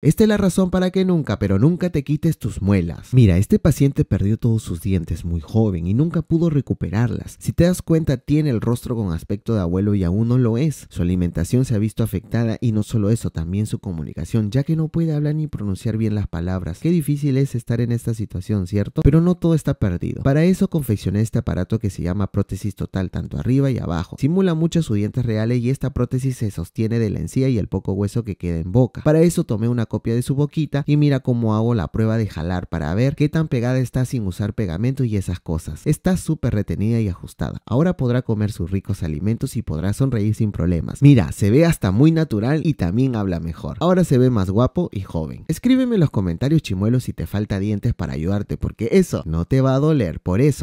Esta es la razón para que nunca, pero nunca te quites tus muelas. Mira, este paciente perdió todos sus dientes muy joven y nunca pudo recuperarlas. Si te das cuenta, tiene el rostro con aspecto de abuelo y aún no lo es. Su alimentación se ha visto afectada y no solo eso, también su comunicación, ya que no puede hablar ni pronunciar bien las palabras. Qué difícil es estar en esta situación, ¿cierto? Pero no todo está perdido. Para eso confeccioné este aparato que se llama prótesis total, tanto arriba y abajo. Simula mucho sus dientes reales y esta prótesis se sostiene de la encía y el poco hueso que queda en boca. Para eso tomé una copia de su boquita y mira cómo hago la prueba de jalar para ver qué tan pegada está sin usar pegamento y esas cosas. Está súper retenida y ajustada. Ahora podrá comer sus ricos alimentos y podrá sonreír sin problemas. Mira, se ve hasta muy natural y también habla mejor. Ahora se ve más guapo y joven. Escríbeme en los comentarios chimuelos si te falta dientes para ayudarte porque eso no te va a doler. Por eso,